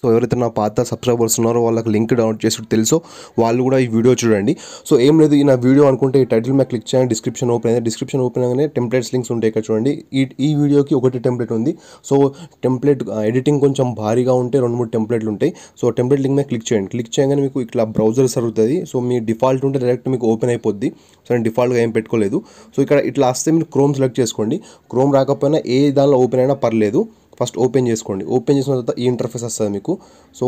so ఎవరైతే నా పాత సబ్స్క్రైబర్స్ ఉన్నారో వాళ్ళకి లింక్ డౌన్లోడ్ చేసి తెలుసో వాళ్ళు కూడా ఈ వీడియో చూడండి సో ఏం లేదు ఈ నా వీడియో అనుకుంటే ఈ టైటిల్ మీద క్లిక్ చేయండి డిస్క్రిప్షన్ ఓపెన్ అయితే డిస్క్రిప్షన్ ఓపెన్ అవగానే టెంప్లెట్స్ లింక్స్ ఉంటాయి ఇక్కడ చూడండి ఈ ఈ వీడియోకి ఒకటి టెంప్లెట్ ఉంది సో టెంప్లెట్ ఎడిటింగ్ కొంచెం భారీగా ఉంటే రెండు మూడు టెంప్లెట్లు ఉంటాయి సో టెంప్లెట్ లింక్ మీద క్లిక్ చేయండి క్లిక్ చేయగానే మీకు ఇట్లా బ్రౌజర్ సరుగుతుంది సో మీ డిఫాల్ట్ ఉంటే డైరెక్ట్ మీకు ఓపెన్ అయిపోద్ది సో నేను డిఫాల్ట్గా ఏం పెట్టుకోలేదు సో ఇక్కడ ఇట్లా వస్తే మీరు క్రోమ్ సెలెక్ట్ చేసుకోండి క్రోమ్ రాకపోయినా ఏ దానిలో ఓపెన్ అయినా పర్లేదు ఫస్ట్ ఓపెన్ చేసుకోండి ఓపెన్ చేసిన తర్వాత ఈ ఇంటర్ఫేస్ వస్తుంది మీకు సో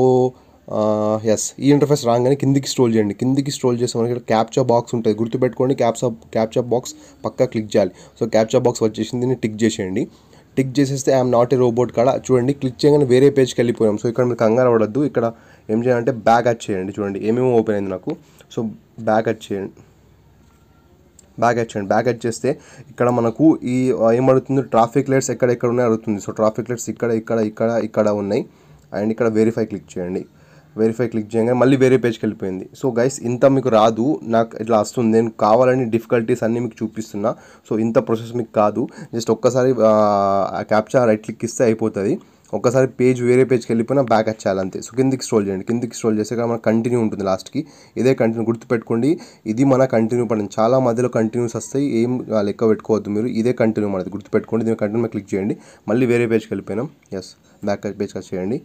ఎస్ ఈ ఇంటర్ఫేస్ రాగానే కిందికి స్ట్రోల్ చేయండి కిందికి స్ట్రోల్ చేస్తే మనకి ఇక్కడ క్యాప్చా బాక్స్ ఉంటుంది గుర్తుపెట్టుకోండి క్యాప్చా క్యాప్చా బాక్స్ పక్కా క్లిక్ చేయాలి సో క్యాప్చా బాక్స్ వచ్చేసింది దీన్ని టిక్ చేసేయండి టిక్ చేసేస్తే ఐఎమ్ నాట్ ఏ రోబోట్ కాడ చూడండి క్లిక్ చేయగానే వేరే పేజ్కి వెళ్ళిపోయాం సో ఇక్కడ మీరు కంగారు అవ్వద్దు ఇక్కడ ఏం చేయాలంటే బ్యాక్ అట్ చేయండి చూడండి ఏమేమో ఓపెన్ అయింది నాకు సో బ్యాక్ అట్ చేయండి బ్యాగ్ యాడ్ చేయండి బ్యాక్ చేస్తే ఇక్కడ మనకు ఈ ఏమడుతుంది ట్రాఫిక్ లైట్స్ ఎక్కడెక్కడ ఉన్నాయి అడుగుతుంది సో ట్రాఫిక్ లైట్స్ ఇక్కడ ఇక్కడ ఇక్కడ ఇక్కడ ఉన్నాయి అండ్ ఇక్కడ వెరిఫై క్లిక్ చేయండి వెరిఫై క్లిక్ చేయగానే మళ్ళీ వేరే పేజ్కి వెళ్ళిపోయింది సో గైస్ ఇంత మీకు రాదు నాకు ఇట్లా వస్తుంది నేను కావాలని డిఫికల్టీస్ అన్నీ మీకు చూపిస్తున్నా సో ఇంత ప్రాసెస్ మీకు కాదు జస్ట్ ఒక్కసారి క్యాప్చర్ రైట్ క్లిక్ ఇస్తే అయిపోతుంది ఒకసారి పేజ్ వేరే పేజ్కి వెళ్ళిపోయినా బ్యాక్ వచ్చేయాలంతే సో కిందికి స్ట్రోల్ చేయండి కిందికి స్ట్రోల్ కదా మన కంటిన్యూ ఉంటుంది లాస్ట్కి ఇదే కంటిన్యూ గుర్తుపెట్టుకోండి ఇది మన కంటిన్యూ పడింది చాలా మధ్యలో కంటిన్యూస్ వస్తాయి ఏం లెక్క పెట్టుకోవద్దు మీరు ఇదే కంటిన్యూ మనది గుర్తుపెట్టుకోండి దీని కంటిన్యూ క్లిక్ చేయండి మళ్ళీ వేరే పేజ్కి వెళ్ళిపోయినాం ఎస్ బ్యాక్ పేజ్కి చేయండి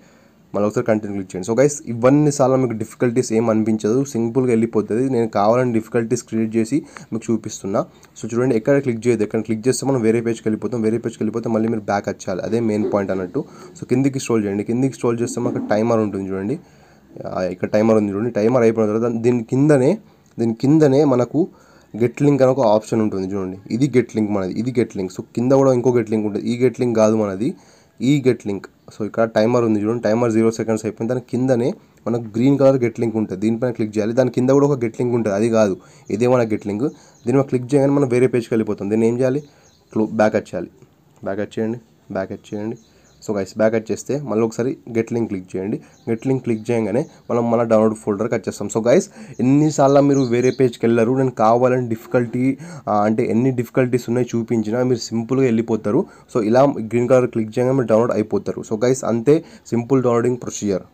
మళ్ళీ ఒకసారి కంటెంట్ క్లిక్ చేయండి సో గైస్ ఇవన్నీ సార్లు మీకు డిఫికల్టీస్ ఏం అనిపించదు సింపుల్గా వెళ్ళిపోతుంది నేను కావాలని డిఫికల్టీస్ క్రియేట్ చేసి మీకు చూపిస్తున్నా సో చూడండి ఎక్కడ క్లిక్ చేయదు ఎక్కడ క్లిక్ చేస్తే మనం వేరే పేజ్కి వెళ్ళిపోతాం వేరే పేజ్కి వెళ్ళిపోతే మళ్ళీ మీరు బ్యాక్ వచ్చాలి అదే మెయిన్ పాయింట్ అన్నట్టు సో కిందికి స్ట్రోల్ చేయండి కిందికి స్ట్రోల్ చేస్తే మాకు టైమర్ ఉంటుంది చూడండి ఇక్కడ టైమర్ ఉంది చూడండి టైమర్ అయిపోయిన తర్వాత దీని కిందనే దీని కిందనే మనకు గెట్ లింక్ అని ఒక ఆప్షన్ ఉంటుంది చూడండి ఇది గెట్ లింక్ మనది ఇది గెట్ లింక్ సో కింద కూడా ఇంకో గెట్ లింక్ ఉంటుంది ఈ గెట్ లింక్ కాదు మనది ఈ గెట్ లింక్ సో ఇక్కడ టైమర్ ఉంది చూడండి టైమర్ జీరో సెకండ్స్ అయిపోయింది దాని కిందనే మనకు గ్రీన్ కలర్ గెట్ లింక్ ఉంటుంది దీనిపైన క్లిక్ చేయాలి దాని కింద కూడా ఒక గెట్ లింక్ ఉంటుంది అది కాదు ఇదే మన గెట్ లింక్ దీని మీద క్లిక్ చేయగానే మనం వేరే పేజ్కి వెళ్ళిపోతాం దీన్ని ఏం చేయాలి క్లో బ్యాక్ వచ్చేయాలి బ్యాక్ వచ్చేయండి బ్యాక్ వచ్చేయండి సో గైస్ బ్యాక్ వచ్చేస్తే మళ్ళీ ఒకసారి గెట్ లింక్ క్లిక్ చేయండి గెట్ లింక్ క్లిక్ చేయగానే మనం మన డౌన్లోడ్ ఫోల్డర్కి వచ్చేస్తాం సో గైస్ ఎన్నిసార్లు మీరు వేరే పేజ్కి వెళ్ళరు నేను కావాలని డిఫికల్టీ అంటే ఎన్ని డిఫికల్టీస్ ఉన్నాయో చూపించినా మీరు సింపుల్గా వెళ్ళిపోతారు సో ఇలా గ్రీన్ కలర్ క్లిక్ చేయగానే మీరు డౌన్లోడ్ అయిపోతారు సో గైస్ అంతే సింపుల్ డౌన్లోడింగ్ ప్రొసీజర్